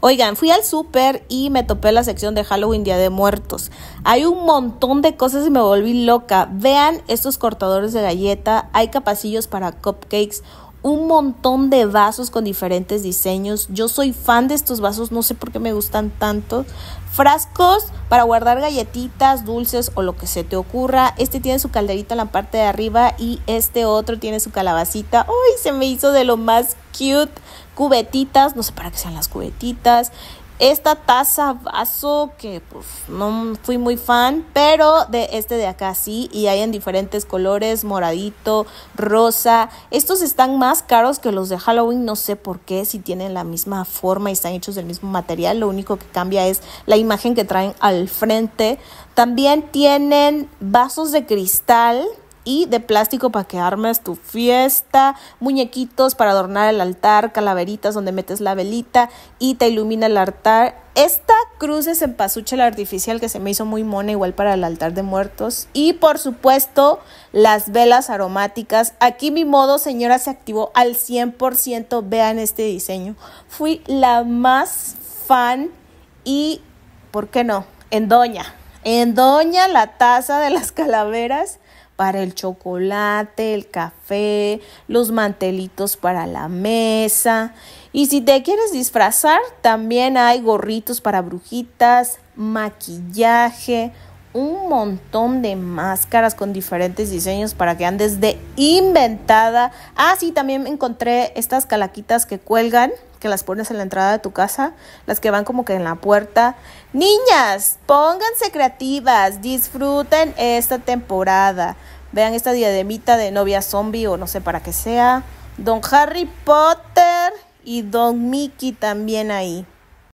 Oigan, fui al súper y me topé la sección de Halloween Día de Muertos. Hay un montón de cosas y me volví loca. Vean estos cortadores de galleta, hay capacillos para cupcakes, un montón de vasos con diferentes diseños. Yo soy fan de estos vasos, no sé por qué me gustan tanto. Frascos para guardar galletitas, dulces o lo que se te ocurra. Este tiene su calderita en la parte de arriba y este otro tiene su calabacita. ¡Uy! Se me hizo de lo más cute. Cubetitas, no sé para qué sean las cubetitas esta taza vaso que pues, no fui muy fan, pero de este de acá sí y hay en diferentes colores, moradito, rosa. Estos están más caros que los de Halloween, no sé por qué, si tienen la misma forma y están hechos del mismo material, lo único que cambia es la imagen que traen al frente. También tienen vasos de cristal y de plástico para que armes tu fiesta, muñequitos para adornar el altar, calaveritas donde metes la velita y te ilumina el altar. Esta cruz es en la artificial que se me hizo muy mona igual para el altar de muertos. Y por supuesto las velas aromáticas. Aquí mi modo señora se activó al 100%. Vean este diseño. Fui la más fan y, ¿por qué no? En Doña. En Doña la taza de las calaveras para el chocolate, el café, los mantelitos para la mesa. Y si te quieres disfrazar, también hay gorritos para brujitas, maquillaje, un montón de máscaras con diferentes diseños para que andes de inventada. Ah, sí, también encontré estas calaquitas que cuelgan, que las pones en la entrada de tu casa, las que van como que en la puerta. Niñas, pónganse creativas, disfruten esta temporada. Vean esta diademita de novia zombie o no sé para qué sea. Don Harry Potter y Don Mickey también ahí.